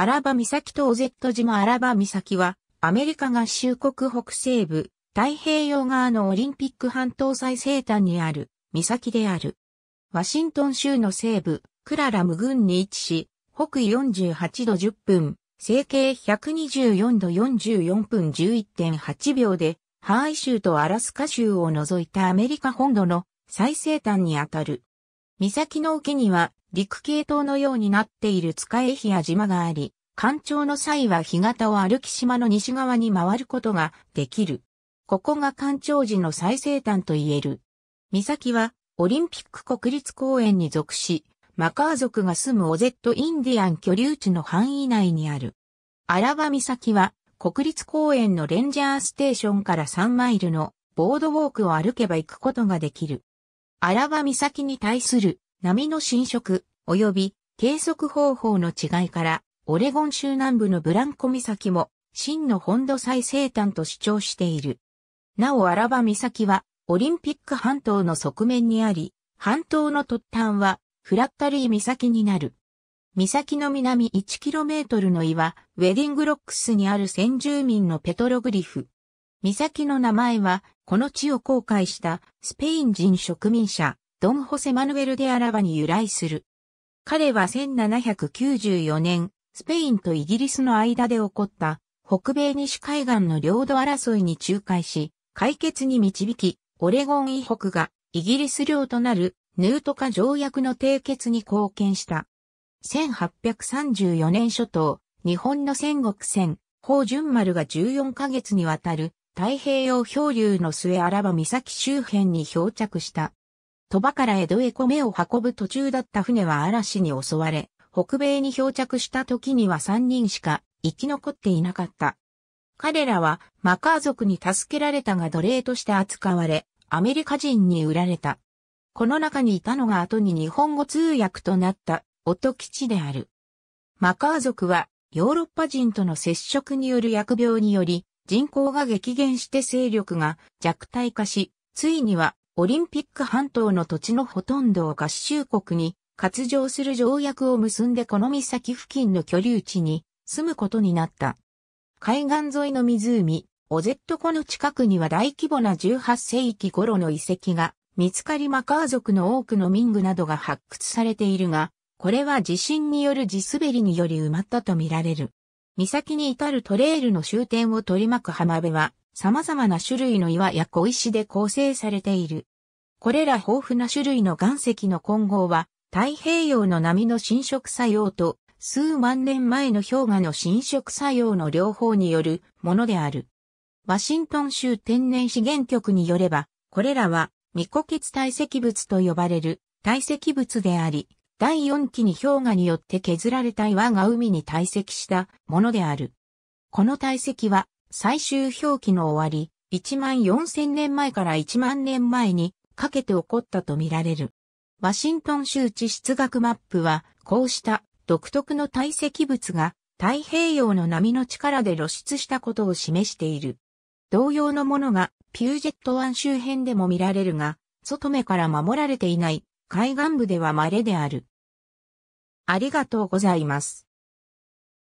アラバ岬とオゼット島アラバ岬は、アメリカ合衆国北西部、太平洋側のオリンピック半島最西端にある岬である。ワシントン州の西部、クララム郡に位置し、北緯48度10分、西経124度44分11.8秒で、ハワイ州とアラスカ州を除いたアメリカ本土の最西端にあたる。岬の沖には陸系統のようになっている塚江比や島があり、干潮の際は干潟を歩き島の西側に回ることができる。ここが干潮時の最西端と言える。岬はオリンピック国立公園に属し、マカー族が住むオゼットインディアン居留地の範囲内にある。アラバ岬は国立公園のレンジャーステーションから3マイルのボードウォークを歩けば行くことができる。アラバ岬に対する波の侵食、及び計測方法の違いから、オレゴン州南部のブランコ岬も、真の本土最西端と主張している。なおアラバ岬は、オリンピック半島の側面にあり、半島の突端は、フラッタリー岬になる。岬の南 1km の岩、ウェディングロックスにある先住民のペトログリフ。岬の名前は、この地を航海したスペイン人植民者、ドン・ホセ・マヌエル・デ・アラバに由来する。彼は1794年、スペインとイギリスの間で起こった北米西海岸の領土争いに仲介し、解決に導き、オレゴン以北がイギリス領となるヌートカ条約の締結に貢献した。1834年初頭、日本の戦国戦、宝順丸が14ヶ月にわたる太平洋漂流の末アラバ岬周辺に漂着した。鳥羽から江戸へ米を運ぶ途中だった船は嵐に襲われ、北米に漂着した時には3人しか生き残っていなかった。彼らはマカー族に助けられたが奴隷として扱われ、アメリカ人に売られた。この中にいたのが後に日本語通訳となった音吉である。マカー族はヨーロッパ人との接触による疫病により人口が激減して勢力が弱体化し、ついにはオリンピック半島の土地のほとんどを合衆国に割譲する条約を結んでこの岬付近の居留地に住むことになった。海岸沿いの湖、オゼット湖の近くには大規模な18世紀頃の遺跡が見つかりマカー族の多くの民具などが発掘されているが、これは地震による地滑りにより埋まったとみられる。岬に至るトレイルの終点を取り巻く浜辺は、様々な種類の岩や小石で構成されている。これら豊富な種類の岩石の混合は、太平洋の波の侵食作用と、数万年前の氷河の侵食作用の両方によるものである。ワシントン州天然資源局によれば、これらは未固結堆積物と呼ばれる堆積物であり、第4期に氷河によって削られた岩が海に堆積したものである。この堆積は最終氷期の終わり、1万4000年前から1万年前にかけて起こったとみられる。ワシントン州地質学マップは、こうした独特の堆積物が太平洋の波の力で露出したことを示している。同様のものがピュージェット湾周辺でも見られるが、外目から守られていない海岸部では稀である。ありがとうございます。